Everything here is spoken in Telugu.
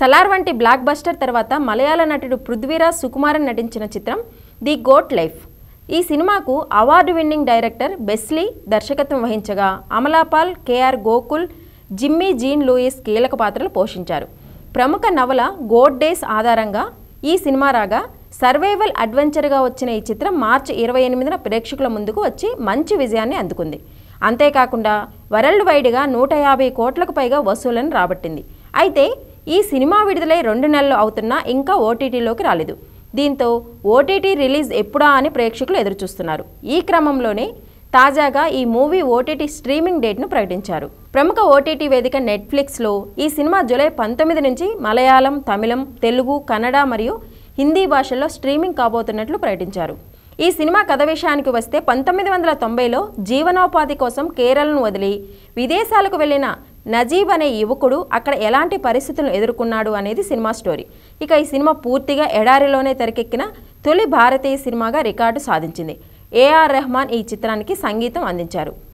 సలార్ వంటి బ్లాక్ బస్టర్ తర్వాత మలయాళ నటుడు పృథ్వీరాజ్ సుకుమారన్ నటించిన చిత్రం ది గోట్ లైఫ్ ఈ సినిమాకు అవార్డు విన్నింగ్ డైరెక్టర్ బెస్లీ దర్శకత్వం వహించగా Amala Paul K R Gokul Jimmy Jean Louis కీలక పాత్రలు పోషించారు ప్రముఖ నవల గోడ్ డేస్ ఆధారంగా ఈ సినిమా రాగా సర్వైవల్ అడ్వెంచర్గా వచ్చిన ఈ చిత్రం మార్చి ఇరవై ఎనిమిదిన ప్రేక్షకుల ముందుకు వచ్చి మంచి విజయాన్ని అందుకుంది అంతేకాకుండా వరల్డ్ వైడ్గా నూట యాభై కోట్లకు పైగా వసూలను రాబట్టింది అయితే ఈ సినిమా విడుదలై రెండు నెలలు అవుతున్నా ఇంకా ఓటీటీలోకి రాలేదు దీంతో ఓటీటీ రిలీజ్ ఎప్పుడా అని ప్రేక్షకులు ఎదురుచూస్తున్నారు ఈ క్రమంలోనే తాజాగా ఈ మూవీ ఓటీటీ స్ట్రీమింగ్ డేట్ను ప్రకటించారు ప్రముఖ ఓటీటీ వేదిక నెట్ఫ్లిక్స్లో ఈ సినిమా జూలై పంతొమ్మిది నుంచి మలయాళం తమిళం తెలుగు కన్నడ మరియు హిందీ భాషల్లో స్ట్రీమింగ్ కాబోతున్నట్లు ప్రకటించారు ఈ సినిమా కథ విషయానికి వస్తే పంతొమ్మిది వందల తొంభైలో జీవనోపాధి కోసం కేరళను వదిలి విదేశాలకు వెళ్లిన నజీబ్ అనే యువకుడు అక్కడ ఎలాంటి పరిస్థితులను ఎదుర్కొన్నాడు అనేది సినిమా స్టోరీ ఇక ఈ సినిమా పూర్తిగా ఎడారిలోనే తెరకెక్కిన తొలి భారతీయ సినిమాగా రికార్డు సాధించింది ఏఆర్ రెహమాన్ ఈ చిత్రానికి సంగీతం అందించారు